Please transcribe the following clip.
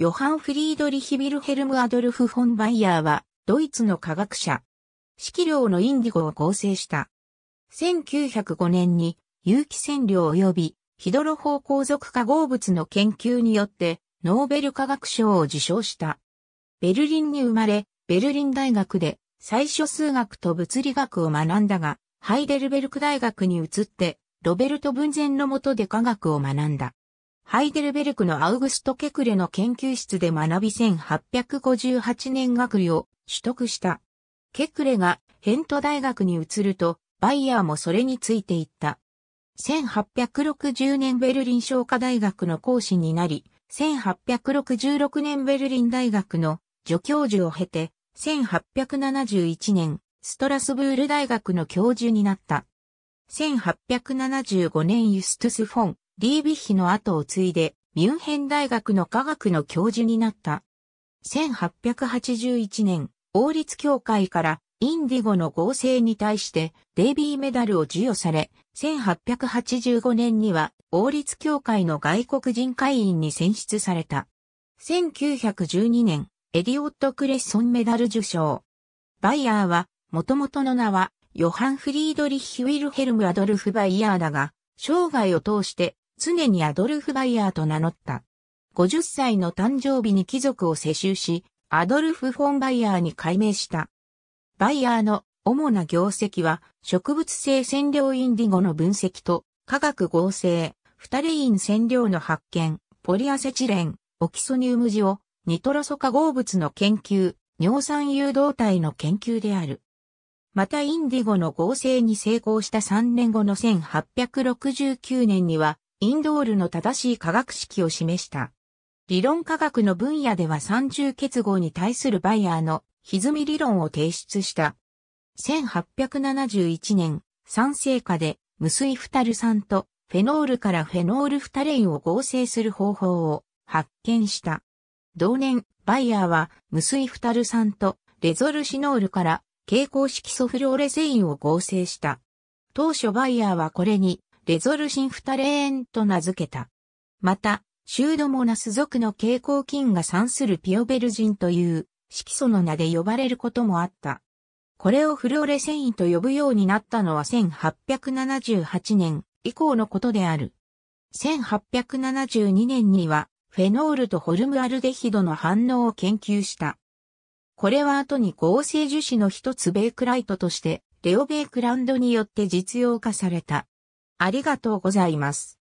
ヨハン・フリードリヒ・ビルヘルム・アドルフ・フォン・バイヤーは、ドイツの科学者。色量のインディゴを構成した。1905年に、有機染料及び、ヒドロ方向属化合物の研究によって、ノーベル化学賞を受賞した。ベルリンに生まれ、ベルリン大学で、最初数学と物理学を学んだが、ハイデルベルク大学に移って、ロベルト・ブンゼンの下で科学を学んだ。ハイデルベルクのアウグスト・ケクレの研究室で学び1858年学位を取得した。ケクレがヘント大学に移ると、バイヤーもそれについていった。1860年ベルリン商科大学の講師になり、1866年ベルリン大学の助教授を経て、1871年、ストラスブール大学の教授になった。1875年ユストゥス・フォン、リービッヒの後を継いで、ミュンヘン大学の科学の教授になった。1881年、王立協会からインディゴの合成に対してデイビーメダルを授与され、1885年には王立協会の外国人会員に選出された。1912年、エディオット・クレッソンメダル受賞。バイヤーは、もともとの名は、ヨハン・フリードリッヒ・ウィルヘルム・アドルフ・バイヤーだが、生涯を通して常にアドルフ・バイヤーと名乗った。50歳の誕生日に貴族を世襲し、アドルフ・フォン・バイヤーに改名した。バイヤーの主な業績は、植物性染料インディゴの分析と、化学合成、フタレイン染料の発見、ポリアセチレン、オキソニウムジオ、ニトロ素化合物の研究、尿酸誘導体の研究である。またインディゴの合成に成功した3年後の1869年には、インドールの正しい化学式を示した。理論科学の分野では三重結合に対するバイヤーの歪み理論を提出した。1871年、酸性化で無水フタル酸とフェノールからフェノールフタレインを合成する方法を発見した。同年、バイヤーは無水フタル酸とレゾルシノールから蛍光色素フローレゼインを合成した。当初バイヤーはこれにレゾルシンフタレーンと名付けた。また、シュードモナス属の蛍光菌が産するピオベルジンという色素の名で呼ばれることもあった。これをフルオレ繊維と呼ぶようになったのは1878年以降のことである。1872年にはフェノールとホルムアルデヒドの反応を研究した。これは後に合成樹脂の一つベイクライトとしてレオベイクランドによって実用化された。ありがとうございます。